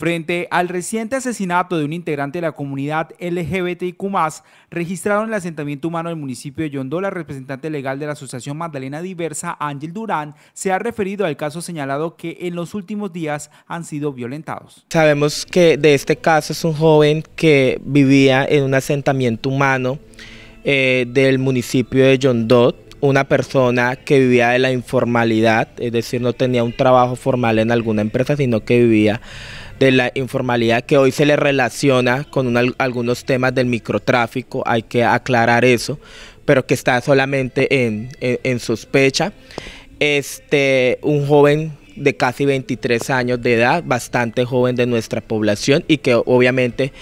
Frente al reciente asesinato de un integrante de la comunidad LGBTIQ, en el asentamiento humano del municipio de Yondó, la representante legal de la Asociación Magdalena Diversa, Ángel Durán, se ha referido al caso señalado que en los últimos días han sido violentados. Sabemos que de este caso es un joven que vivía en un asentamiento humano eh, del municipio de Yondó, una persona que vivía de la informalidad, es decir, no tenía un trabajo formal en alguna empresa, sino que vivía de la informalidad que hoy se le relaciona con algunos temas del microtráfico, hay que aclarar eso, pero que está solamente en, sospecha. Este, un joven de casi 23 años de edad, bastante joven de nuestra población y que obviamente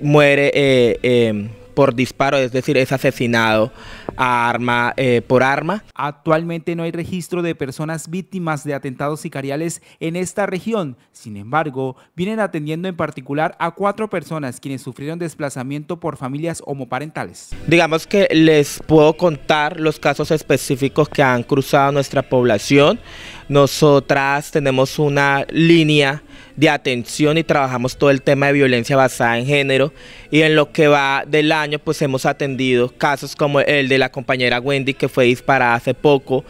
muere eh, eh, por disparo, es decir, es asesinado arma eh, por arma. Actualmente no hay registro de personas víctimas de atentados sicariales en esta región. Sin embargo, vienen atendiendo en particular a cuatro personas quienes sufrieron desplazamiento por familias homoparentales. Digamos que les puedo contar los casos específicos que han cruzado nuestra población. Nosotras tenemos una línea de atención y trabajamos todo el tema de violencia basada en género y en lo que va del año pues hemos atendido casos como el de la la compañera Wendy que fue disparada hace poco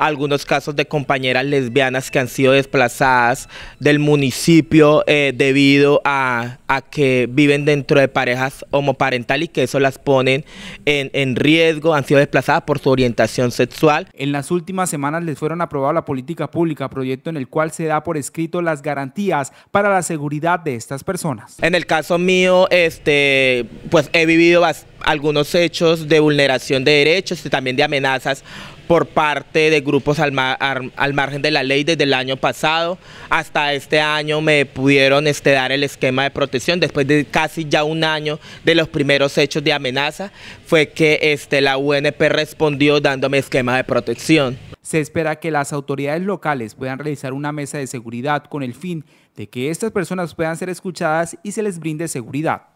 algunos casos de compañeras lesbianas que han sido desplazadas del municipio eh, debido a, que viven dentro de parejas homoparentales y que eso las ponen en, en riesgo, han sido desplazadas por su orientación sexual. En las últimas semanas les fueron aprobadas la política pública, proyecto en el cual se da por escrito las garantías para la seguridad de estas personas. En el caso mío, este, pues he vivido algunos hechos de vulneración de derechos y también de amenazas por parte de grupos al, margen de la ley desde el año pasado. Hasta este año me pudieron este, dar el esquema de protección después de casi ya un año de los primeros hechos de amenaza. Fue que este, la UNP respondió dándome esquema de protección. Se espera que las autoridades locales puedan realizar una mesa de seguridad con el fin de que estas personas puedan ser escuchadas y se les brinde seguridad.